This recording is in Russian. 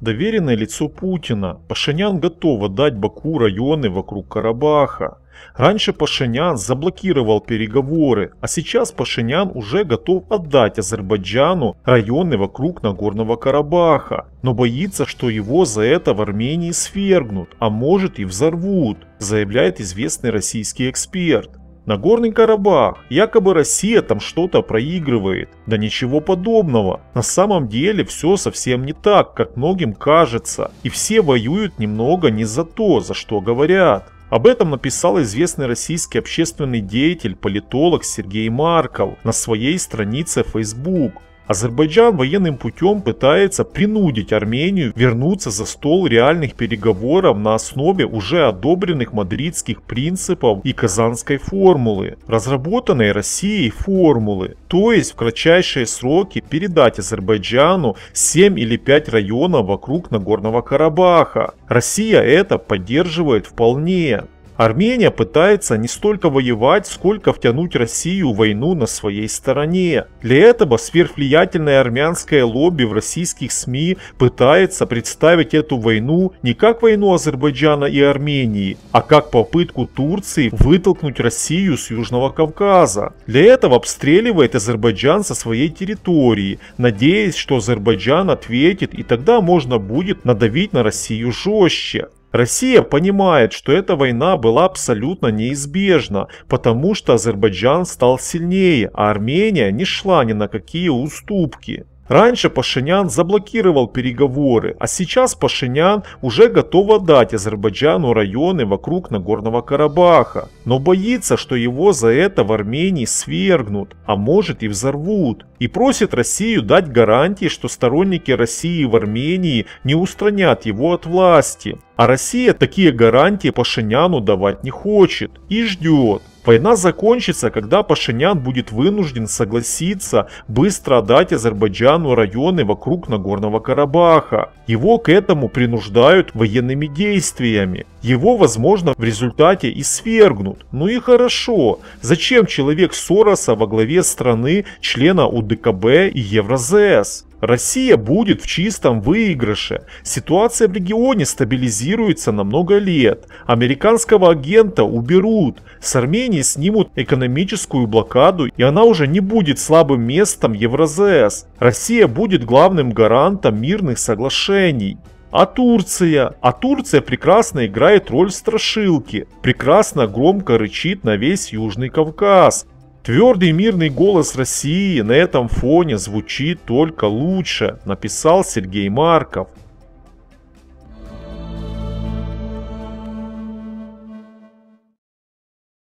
Доверенное лицо Путина, Пашинян готова дать Баку районы вокруг Карабаха. Раньше Пашинян заблокировал переговоры, а сейчас Пашинян уже готов отдать Азербайджану районы вокруг Нагорного Карабаха, но боится, что его за это в Армении свергнут, а может и взорвут, заявляет известный российский эксперт. Нагорный Карабах, якобы Россия там что-то проигрывает. Да ничего подобного. На самом деле все совсем не так, как многим кажется. И все воюют немного не за то, за что говорят. Об этом написал известный российский общественный деятель, политолог Сергей Марков на своей странице Facebook. Азербайджан военным путем пытается принудить Армению вернуться за стол реальных переговоров на основе уже одобренных мадридских принципов и казанской формулы, разработанной Россией формулы, то есть в кратчайшие сроки передать Азербайджану 7 или 5 районов вокруг Нагорного Карабаха. Россия это поддерживает вполне. Армения пытается не столько воевать, сколько втянуть Россию в войну на своей стороне. Для этого сверхвлиятельное армянское лобби в российских СМИ пытается представить эту войну не как войну Азербайджана и Армении, а как попытку Турции вытолкнуть Россию с Южного Кавказа. Для этого обстреливает Азербайджан со своей территории, надеясь, что Азербайджан ответит и тогда можно будет надавить на Россию жестче. Россия понимает, что эта война была абсолютно неизбежна, потому что Азербайджан стал сильнее, а Армения не шла ни на какие уступки. Раньше Пашинян заблокировал переговоры, а сейчас Пашинян уже готов отдать Азербайджану районы вокруг Нагорного Карабаха, но боится, что его за это в Армении свергнут, а может и взорвут, и просит Россию дать гарантии, что сторонники России в Армении не устранят его от власти. А Россия такие гарантии Пашиняну давать не хочет и ждет. Война закончится, когда Пашинян будет вынужден согласиться быстро отдать Азербайджану районы вокруг Нагорного Карабаха. Его к этому принуждают военными действиями. Его, возможно, в результате и свергнут. Ну и хорошо. Зачем человек Сороса во главе страны, члена УДКБ и Евразес? Россия будет в чистом выигрыше. Ситуация в регионе стабилизируется на много лет. Американского агента уберут. С Армении снимут экономическую блокаду, и она уже не будет слабым местом Евразес. Россия будет главным гарантом мирных соглашений. А Турция? А Турция прекрасно играет роль страшилки, прекрасно громко рычит на весь Южный Кавказ. Твердый мирный голос России на этом фоне звучит только лучше, написал Сергей Марков.